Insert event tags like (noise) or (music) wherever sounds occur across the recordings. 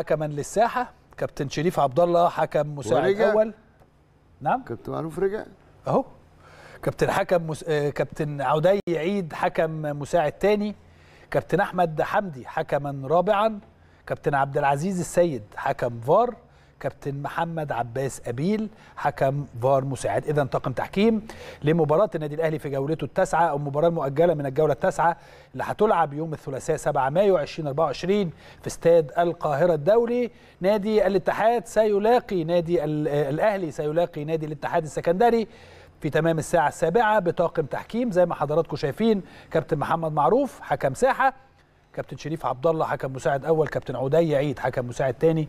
حكما للساحه كابتن شريف عبد الله حكم مساعد ورجع. اول نعم كابتن معروف رجع اهو كابتن حكم مس... آه، كابتن عودي عيد حكم مساعد تاني كابتن احمد حمدي حكما رابعا كابتن عبد العزيز السيد حكم فار كابتن محمد عباس أبيل حكم فار مساعد إذا طاقم تحكيم لمباراة النادي الأهلي في جولته التاسعة أو المباراة المؤجلة من الجولة التاسعة اللي هتلعب يوم الثلاثاء 7 مايو 2024 في استاد القاهرة الدولي نادي الاتحاد سيلاقي نادي الأهلي سيلاقي نادي الاتحاد السكندري في تمام الساعة السابعة بطاقم تحكيم زي ما حضراتكم شايفين كابتن محمد معروف حكم ساحة كابتن شريف عبد الله حكم مساعد اول كابتن عدي عيد حكم مساعد ثاني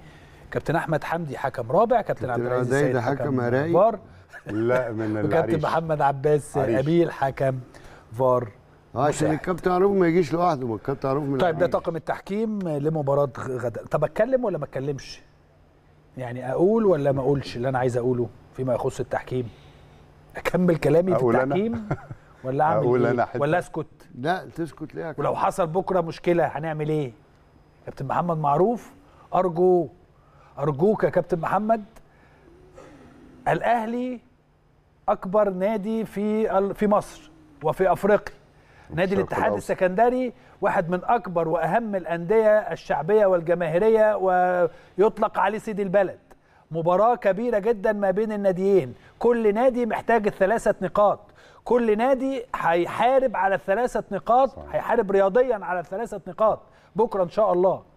كابتن احمد حمدي حكم رابع كابتن عبد العزيز سيد حكم فار لا من (laughs) العريش محمد عباس قبيل حكم فار آه، عشان الكابتن عروف ما يجيش لوحده الكابتن عروف من طيب ده طاقم التحكيم لمباراه غدا طب اتكلم ولا ما اتكلمش يعني اقول ولا ما اقولش اللي انا عايز اقوله فيما يخص التحكيم اكمل كلامي في التحكيم أنا. ولا اعمل (laughs) أقول إيه؟ أنا حتى. ولا اسكت لا تسكت ليه ولو حصل بكره مشكله هنعمل ايه كابتن محمد معروف ارجو أرجوك يا كابتن محمد الأهلي أكبر نادي في في مصر وفي أفريقيا نادي الاتحاد السكندري واحد من أكبر وأهم الأندية الشعبية والجماهيرية ويطلق عليه سيد البلد مباراة كبيرة جدا ما بين الناديين كل نادي محتاج الثلاثة نقاط كل نادي هيحارب على الثلاثة نقاط هيحارب رياضيا على الثلاثة نقاط بكرة إن شاء الله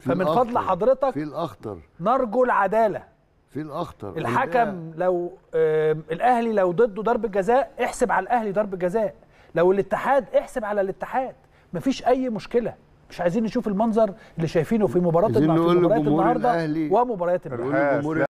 فمن الأخطر. فضل حضرتك في الاخطر نرجو العداله في الاخطر الحكم لو آه الاهلي لو ضده ضربه جزاء احسب على الاهلي ضربه جزاء لو الاتحاد احسب على الاتحاد مفيش اي مشكله مش عايزين نشوف المنظر اللي شايفينه في مباراه النهارده ومباريات النهارده